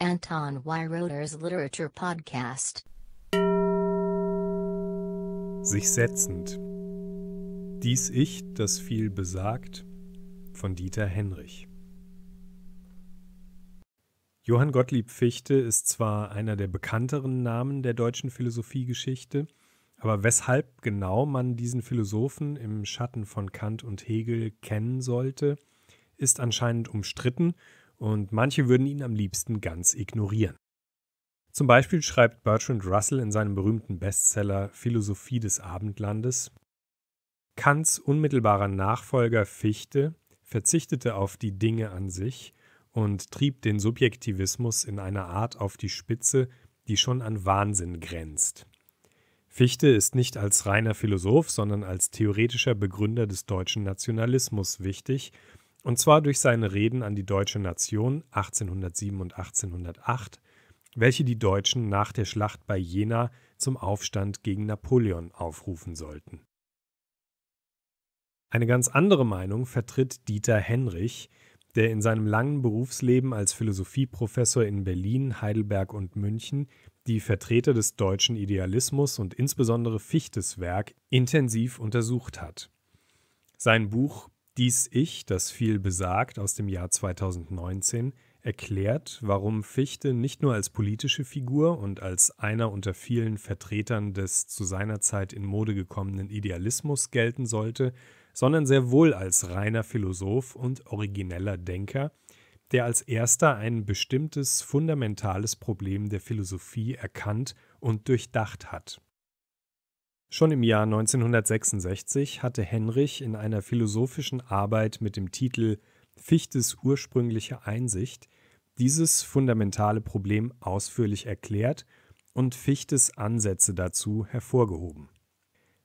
Anton Weiroder's Literature Podcast. Sich setzend. Dies Ich, das viel besagt, von Dieter Henrich. Johann Gottlieb Fichte ist zwar einer der bekannteren Namen der deutschen Philosophiegeschichte, aber weshalb genau man diesen Philosophen im Schatten von Kant und Hegel kennen sollte, ist anscheinend umstritten und manche würden ihn am liebsten ganz ignorieren. Zum Beispiel schreibt Bertrand Russell in seinem berühmten Bestseller Philosophie des Abendlandes Kants unmittelbarer Nachfolger Fichte verzichtete auf die Dinge an sich und trieb den Subjektivismus in einer Art auf die Spitze, die schon an Wahnsinn grenzt. Fichte ist nicht als reiner Philosoph, sondern als theoretischer Begründer des deutschen Nationalismus wichtig und zwar durch seine Reden an die deutsche Nation 1807 und 1808, welche die Deutschen nach der Schlacht bei Jena zum Aufstand gegen Napoleon aufrufen sollten. Eine ganz andere Meinung vertritt Dieter Henrich, der in seinem langen Berufsleben als Philosophieprofessor in Berlin, Heidelberg und München die Vertreter des deutschen Idealismus und insbesondere Fichtes Werk intensiv untersucht hat. Sein Buch dies Ich, das viel besagt, aus dem Jahr 2019 erklärt, warum Fichte nicht nur als politische Figur und als einer unter vielen Vertretern des zu seiner Zeit in Mode gekommenen Idealismus gelten sollte, sondern sehr wohl als reiner Philosoph und origineller Denker, der als erster ein bestimmtes fundamentales Problem der Philosophie erkannt und durchdacht hat. Schon im Jahr 1966 hatte Henrich in einer philosophischen Arbeit mit dem Titel Fichtes ursprüngliche Einsicht dieses fundamentale Problem ausführlich erklärt und Fichtes Ansätze dazu hervorgehoben.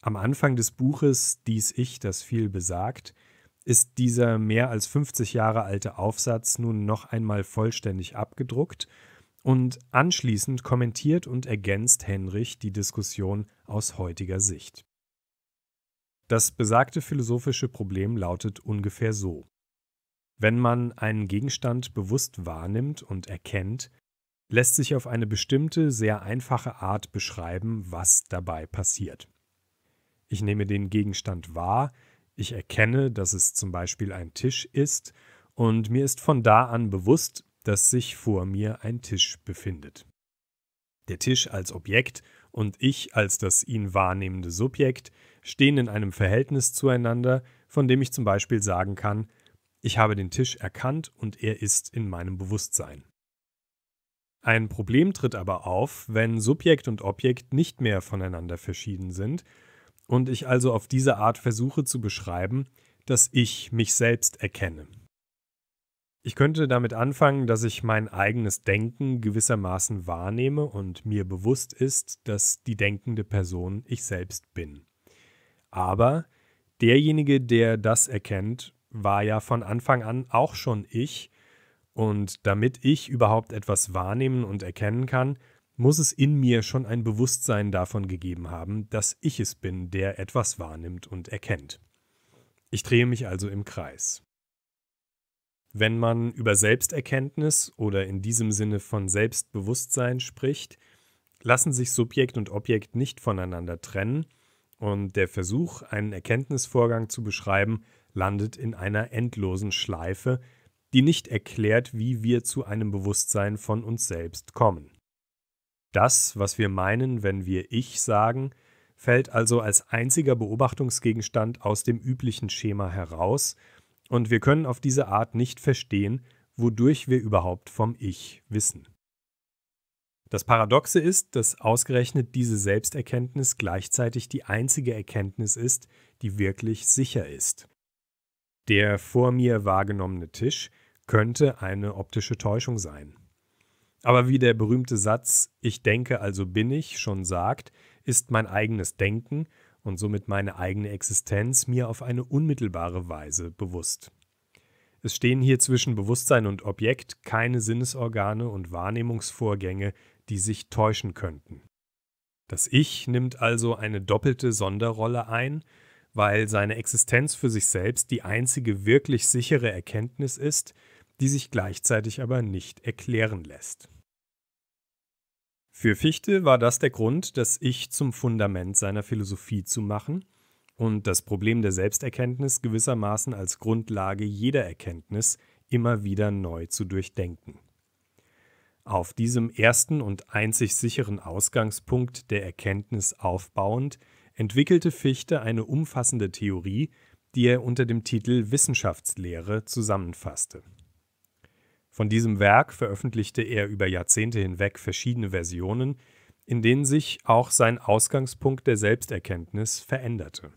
Am Anfang des Buches Dies Ich, das viel besagt, ist dieser mehr als 50 Jahre alte Aufsatz nun noch einmal vollständig abgedruckt und anschließend kommentiert und ergänzt Henrich die Diskussion aus heutiger Sicht. Das besagte philosophische Problem lautet ungefähr so. Wenn man einen Gegenstand bewusst wahrnimmt und erkennt, lässt sich auf eine bestimmte, sehr einfache Art beschreiben, was dabei passiert. Ich nehme den Gegenstand wahr, ich erkenne, dass es zum Beispiel ein Tisch ist, und mir ist von da an bewusst, dass sich vor mir ein Tisch befindet. Der Tisch als Objekt und ich als das ihn wahrnehmende Subjekt stehen in einem Verhältnis zueinander, von dem ich zum Beispiel sagen kann, ich habe den Tisch erkannt und er ist in meinem Bewusstsein. Ein Problem tritt aber auf, wenn Subjekt und Objekt nicht mehr voneinander verschieden sind und ich also auf diese Art versuche zu beschreiben, dass ich mich selbst erkenne. Ich könnte damit anfangen, dass ich mein eigenes Denken gewissermaßen wahrnehme und mir bewusst ist, dass die denkende Person ich selbst bin. Aber derjenige, der das erkennt, war ja von Anfang an auch schon ich, und damit ich überhaupt etwas wahrnehmen und erkennen kann, muss es in mir schon ein Bewusstsein davon gegeben haben, dass ich es bin, der etwas wahrnimmt und erkennt. Ich drehe mich also im Kreis. Wenn man über Selbsterkenntnis oder in diesem Sinne von Selbstbewusstsein spricht, lassen sich Subjekt und Objekt nicht voneinander trennen und der Versuch, einen Erkenntnisvorgang zu beschreiben, landet in einer endlosen Schleife, die nicht erklärt, wie wir zu einem Bewusstsein von uns selbst kommen. Das, was wir meinen, wenn wir Ich sagen, fällt also als einziger Beobachtungsgegenstand aus dem üblichen Schema heraus – und wir können auf diese Art nicht verstehen, wodurch wir überhaupt vom Ich wissen. Das Paradoxe ist, dass ausgerechnet diese Selbsterkenntnis gleichzeitig die einzige Erkenntnis ist, die wirklich sicher ist. Der vor mir wahrgenommene Tisch könnte eine optische Täuschung sein. Aber wie der berühmte Satz Ich denke also bin ich schon sagt, ist mein eigenes Denken und somit meine eigene Existenz mir auf eine unmittelbare Weise bewusst. Es stehen hier zwischen Bewusstsein und Objekt keine Sinnesorgane und Wahrnehmungsvorgänge, die sich täuschen könnten. Das Ich nimmt also eine doppelte Sonderrolle ein, weil seine Existenz für sich selbst die einzige wirklich sichere Erkenntnis ist, die sich gleichzeitig aber nicht erklären lässt. Für Fichte war das der Grund, das Ich zum Fundament seiner Philosophie zu machen und das Problem der Selbsterkenntnis gewissermaßen als Grundlage jeder Erkenntnis immer wieder neu zu durchdenken. Auf diesem ersten und einzig sicheren Ausgangspunkt der Erkenntnis aufbauend, entwickelte Fichte eine umfassende Theorie, die er unter dem Titel Wissenschaftslehre zusammenfasste von diesem Werk veröffentlichte er über Jahrzehnte hinweg verschiedene Versionen, in denen sich auch sein Ausgangspunkt der Selbsterkenntnis veränderte.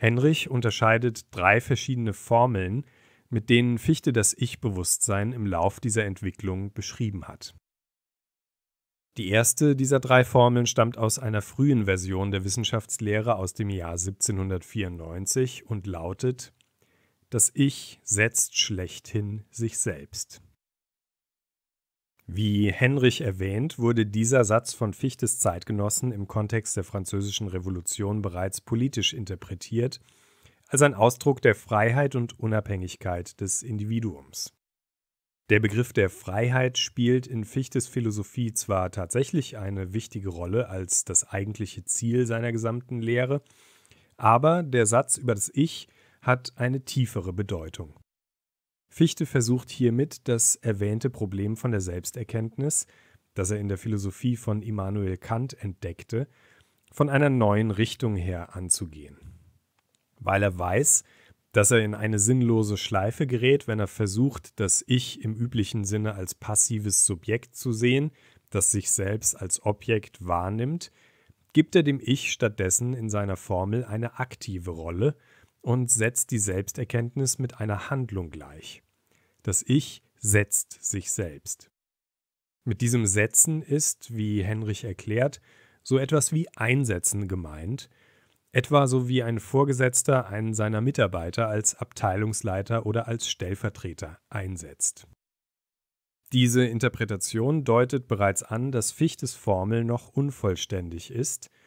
Henrich unterscheidet drei verschiedene Formeln, mit denen Fichte das Ich-Bewusstsein im Lauf dieser Entwicklung beschrieben hat. Die erste dieser drei Formeln stammt aus einer frühen Version der Wissenschaftslehre aus dem Jahr 1794 und lautet das Ich setzt schlechthin sich selbst. Wie Henrich erwähnt, wurde dieser Satz von Fichtes Zeitgenossen im Kontext der Französischen Revolution bereits politisch interpretiert, als ein Ausdruck der Freiheit und Unabhängigkeit des Individuums. Der Begriff der Freiheit spielt in Fichtes Philosophie zwar tatsächlich eine wichtige Rolle als das eigentliche Ziel seiner gesamten Lehre, aber der Satz über das Ich – hat eine tiefere Bedeutung. Fichte versucht hiermit das erwähnte Problem von der Selbsterkenntnis, das er in der Philosophie von Immanuel Kant entdeckte, von einer neuen Richtung her anzugehen. Weil er weiß, dass er in eine sinnlose Schleife gerät, wenn er versucht, das Ich im üblichen Sinne als passives Subjekt zu sehen, das sich selbst als Objekt wahrnimmt, gibt er dem Ich stattdessen in seiner Formel eine aktive Rolle und setzt die Selbsterkenntnis mit einer Handlung gleich. Das Ich setzt sich selbst. Mit diesem Setzen ist, wie Henrich erklärt, so etwas wie Einsetzen gemeint, etwa so wie ein Vorgesetzter einen seiner Mitarbeiter als Abteilungsleiter oder als Stellvertreter einsetzt. Diese Interpretation deutet bereits an, dass Fichtes Formel noch unvollständig ist –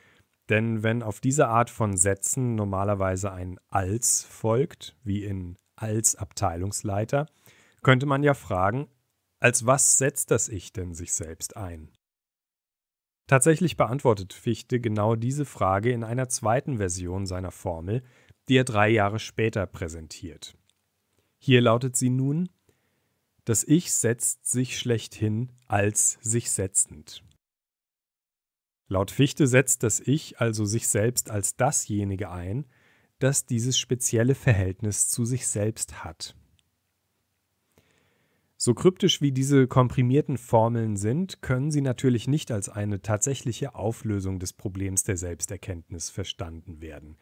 denn wenn auf diese Art von Sätzen normalerweise ein als folgt, wie in als Abteilungsleiter, könnte man ja fragen, als was setzt das Ich denn sich selbst ein? Tatsächlich beantwortet Fichte genau diese Frage in einer zweiten Version seiner Formel, die er drei Jahre später präsentiert. Hier lautet sie nun Das Ich setzt sich schlechthin als sich setzend. Laut Fichte setzt das Ich also sich selbst als dasjenige ein, das dieses spezielle Verhältnis zu sich selbst hat. So kryptisch wie diese komprimierten Formeln sind, können sie natürlich nicht als eine tatsächliche Auflösung des Problems der Selbsterkenntnis verstanden werden.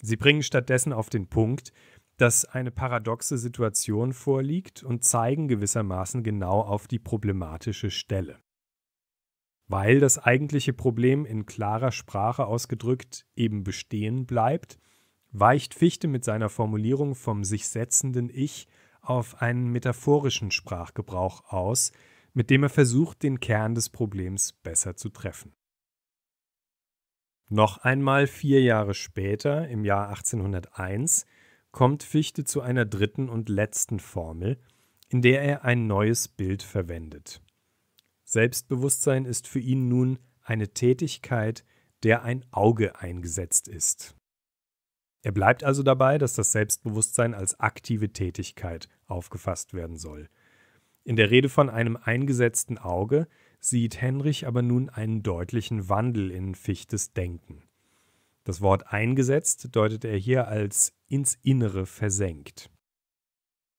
Sie bringen stattdessen auf den Punkt, dass eine paradoxe Situation vorliegt und zeigen gewissermaßen genau auf die problematische Stelle weil das eigentliche Problem in klarer Sprache ausgedrückt eben bestehen bleibt, weicht Fichte mit seiner Formulierung vom sich setzenden Ich auf einen metaphorischen Sprachgebrauch aus, mit dem er versucht, den Kern des Problems besser zu treffen. Noch einmal vier Jahre später, im Jahr 1801, kommt Fichte zu einer dritten und letzten Formel, in der er ein neues Bild verwendet. Selbstbewusstsein ist für ihn nun eine Tätigkeit, der ein Auge eingesetzt ist. Er bleibt also dabei, dass das Selbstbewusstsein als aktive Tätigkeit aufgefasst werden soll. In der Rede von einem eingesetzten Auge sieht Henrich aber nun einen deutlichen Wandel in Fichtes Denken. Das Wort eingesetzt deutet er hier als ins Innere versenkt.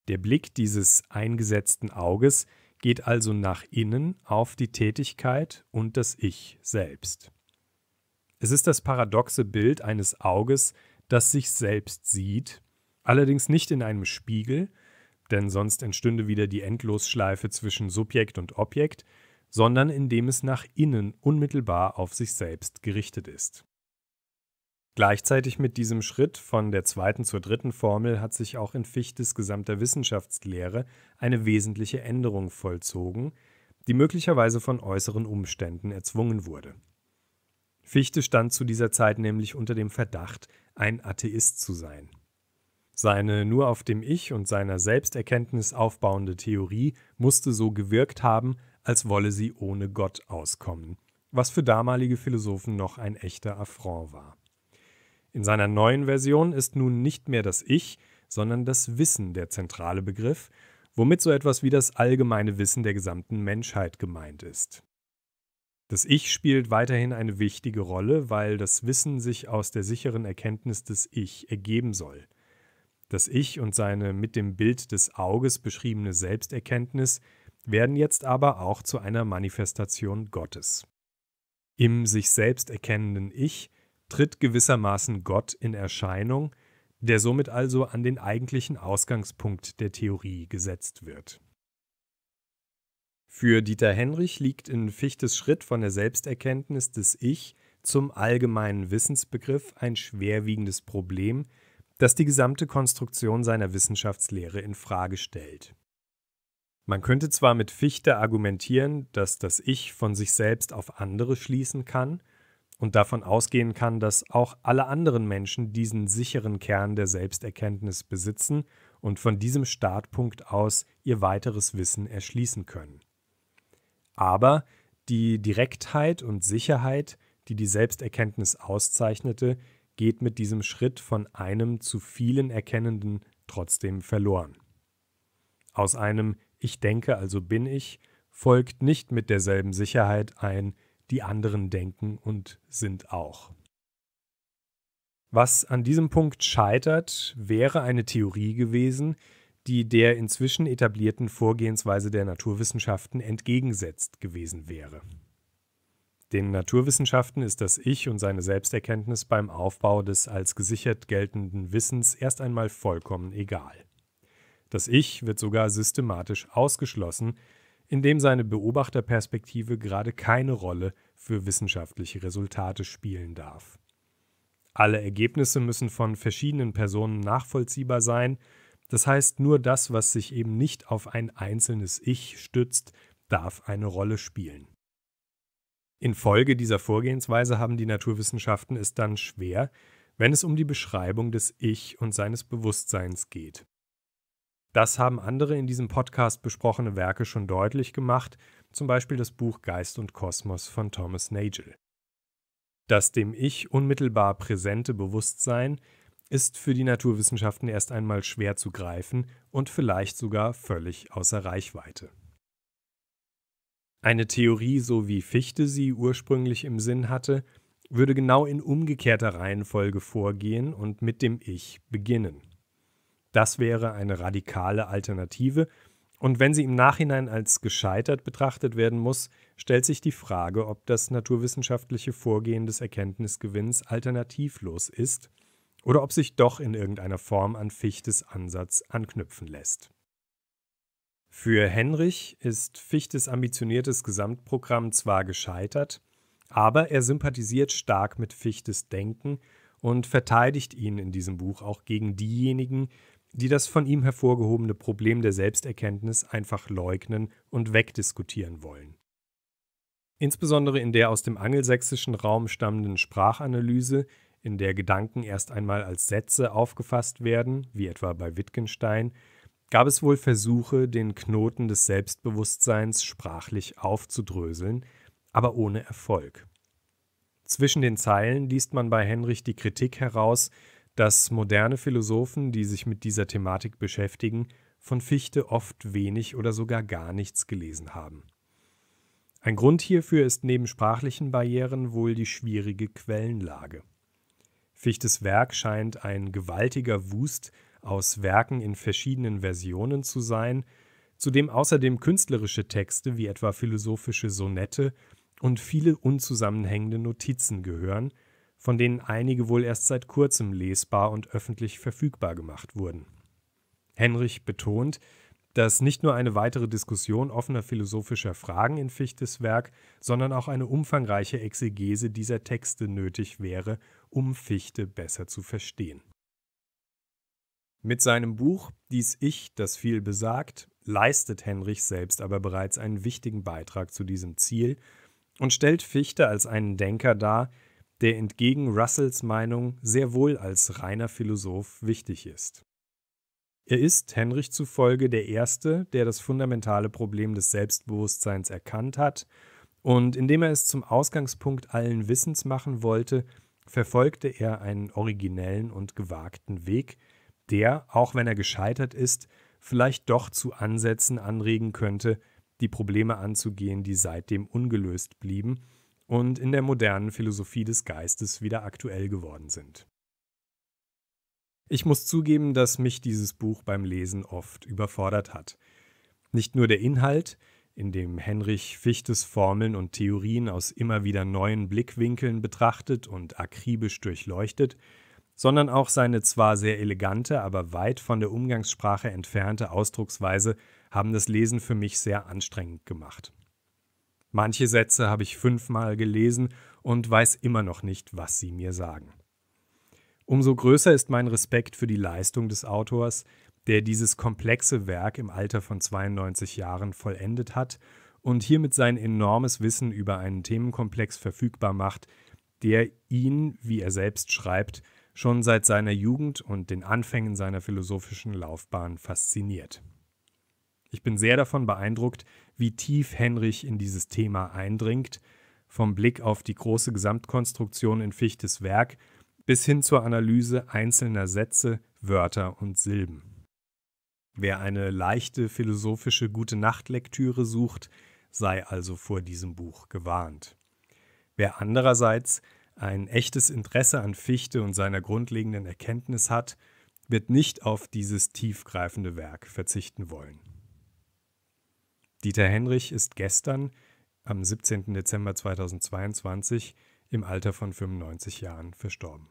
Der Blick dieses eingesetzten Auges geht also nach innen auf die Tätigkeit und das Ich selbst. Es ist das paradoxe Bild eines Auges, das sich selbst sieht, allerdings nicht in einem Spiegel, denn sonst entstünde wieder die Endlosschleife zwischen Subjekt und Objekt, sondern indem es nach innen unmittelbar auf sich selbst gerichtet ist. Gleichzeitig mit diesem Schritt von der zweiten zur dritten Formel hat sich auch in Fichtes gesamter Wissenschaftslehre eine wesentliche Änderung vollzogen, die möglicherweise von äußeren Umständen erzwungen wurde. Fichte stand zu dieser Zeit nämlich unter dem Verdacht, ein Atheist zu sein. Seine nur auf dem Ich und seiner Selbsterkenntnis aufbauende Theorie musste so gewirkt haben, als wolle sie ohne Gott auskommen, was für damalige Philosophen noch ein echter Affront war. In seiner neuen Version ist nun nicht mehr das Ich, sondern das Wissen der zentrale Begriff, womit so etwas wie das allgemeine Wissen der gesamten Menschheit gemeint ist. Das Ich spielt weiterhin eine wichtige Rolle, weil das Wissen sich aus der sicheren Erkenntnis des Ich ergeben soll. Das Ich und seine mit dem Bild des Auges beschriebene Selbsterkenntnis werden jetzt aber auch zu einer Manifestation Gottes. Im sich selbst erkennenden Ich tritt gewissermaßen Gott in Erscheinung, der somit also an den eigentlichen Ausgangspunkt der Theorie gesetzt wird. Für Dieter Henrich liegt in Fichtes Schritt von der Selbsterkenntnis des Ich zum allgemeinen Wissensbegriff ein schwerwiegendes Problem, das die gesamte Konstruktion seiner Wissenschaftslehre in Frage stellt. Man könnte zwar mit Fichte argumentieren, dass das Ich von sich selbst auf andere schließen kann und davon ausgehen kann, dass auch alle anderen Menschen diesen sicheren Kern der Selbsterkenntnis besitzen und von diesem Startpunkt aus ihr weiteres Wissen erschließen können. Aber die Direktheit und Sicherheit, die die Selbsterkenntnis auszeichnete, geht mit diesem Schritt von einem zu vielen Erkennenden trotzdem verloren. Aus einem Ich denke, also bin ich folgt nicht mit derselben Sicherheit ein die anderen denken und sind auch. Was an diesem Punkt scheitert, wäre eine Theorie gewesen, die der inzwischen etablierten Vorgehensweise der Naturwissenschaften entgegensetzt gewesen wäre. Den Naturwissenschaften ist das Ich und seine Selbsterkenntnis beim Aufbau des als gesichert geltenden Wissens erst einmal vollkommen egal. Das Ich wird sogar systematisch ausgeschlossen, in dem seine Beobachterperspektive gerade keine Rolle für wissenschaftliche Resultate spielen darf. Alle Ergebnisse müssen von verschiedenen Personen nachvollziehbar sein, das heißt nur das, was sich eben nicht auf ein einzelnes Ich stützt, darf eine Rolle spielen. Infolge dieser Vorgehensweise haben die Naturwissenschaften es dann schwer, wenn es um die Beschreibung des Ich und seines Bewusstseins geht. Das haben andere in diesem Podcast besprochene Werke schon deutlich gemacht, zum Beispiel das Buch Geist und Kosmos von Thomas Nagel. Das dem Ich unmittelbar präsente Bewusstsein ist für die Naturwissenschaften erst einmal schwer zu greifen und vielleicht sogar völlig außer Reichweite. Eine Theorie, so wie Fichte sie ursprünglich im Sinn hatte, würde genau in umgekehrter Reihenfolge vorgehen und mit dem Ich beginnen. Das wäre eine radikale Alternative. Und wenn sie im Nachhinein als gescheitert betrachtet werden muss, stellt sich die Frage, ob das naturwissenschaftliche Vorgehen des Erkenntnisgewinns alternativlos ist oder ob sich doch in irgendeiner Form an Fichtes Ansatz anknüpfen lässt. Für Henrich ist Fichtes ambitioniertes Gesamtprogramm zwar gescheitert, aber er sympathisiert stark mit Fichtes Denken und verteidigt ihn in diesem Buch auch gegen diejenigen, die das von ihm hervorgehobene Problem der Selbsterkenntnis einfach leugnen und wegdiskutieren wollen. Insbesondere in der aus dem angelsächsischen Raum stammenden Sprachanalyse, in der Gedanken erst einmal als Sätze aufgefasst werden, wie etwa bei Wittgenstein, gab es wohl Versuche, den Knoten des Selbstbewusstseins sprachlich aufzudröseln, aber ohne Erfolg. Zwischen den Zeilen liest man bei Henrich die Kritik heraus, dass moderne Philosophen, die sich mit dieser Thematik beschäftigen, von Fichte oft wenig oder sogar gar nichts gelesen haben. Ein Grund hierfür ist neben sprachlichen Barrieren wohl die schwierige Quellenlage. Fichtes Werk scheint ein gewaltiger Wust aus Werken in verschiedenen Versionen zu sein, zu dem außerdem künstlerische Texte wie etwa philosophische Sonette und viele unzusammenhängende Notizen gehören, von denen einige wohl erst seit kurzem lesbar und öffentlich verfügbar gemacht wurden. Henrich betont, dass nicht nur eine weitere Diskussion offener philosophischer Fragen in Fichtes Werk, sondern auch eine umfangreiche Exegese dieser Texte nötig wäre, um Fichte besser zu verstehen. Mit seinem Buch Dies Ich, das viel besagt, leistet Henrich selbst aber bereits einen wichtigen Beitrag zu diesem Ziel und stellt Fichte als einen Denker dar, der entgegen Russells Meinung sehr wohl als reiner Philosoph wichtig ist. Er ist Henrich zufolge der Erste, der das fundamentale Problem des Selbstbewusstseins erkannt hat, und indem er es zum Ausgangspunkt allen Wissens machen wollte, verfolgte er einen originellen und gewagten Weg, der, auch wenn er gescheitert ist, vielleicht doch zu Ansätzen anregen könnte, die Probleme anzugehen, die seitdem ungelöst blieben und in der modernen Philosophie des Geistes wieder aktuell geworden sind. Ich muss zugeben, dass mich dieses Buch beim Lesen oft überfordert hat. Nicht nur der Inhalt, in dem Henrich Fichtes Formeln und Theorien aus immer wieder neuen Blickwinkeln betrachtet und akribisch durchleuchtet, sondern auch seine zwar sehr elegante, aber weit von der Umgangssprache entfernte Ausdrucksweise haben das Lesen für mich sehr anstrengend gemacht. Manche Sätze habe ich fünfmal gelesen und weiß immer noch nicht, was sie mir sagen. Umso größer ist mein Respekt für die Leistung des Autors, der dieses komplexe Werk im Alter von 92 Jahren vollendet hat und hiermit sein enormes Wissen über einen Themenkomplex verfügbar macht, der ihn, wie er selbst schreibt, schon seit seiner Jugend und den Anfängen seiner philosophischen Laufbahn fasziniert. Ich bin sehr davon beeindruckt, wie tief Henrich in dieses Thema eindringt, vom Blick auf die große Gesamtkonstruktion in Fichtes Werk bis hin zur Analyse einzelner Sätze, Wörter und Silben. Wer eine leichte philosophische Gute-Nacht-Lektüre sucht, sei also vor diesem Buch gewarnt. Wer andererseits ein echtes Interesse an Fichte und seiner grundlegenden Erkenntnis hat, wird nicht auf dieses tiefgreifende Werk verzichten wollen. Dieter Henrich ist gestern, am 17. Dezember 2022, im Alter von 95 Jahren verstorben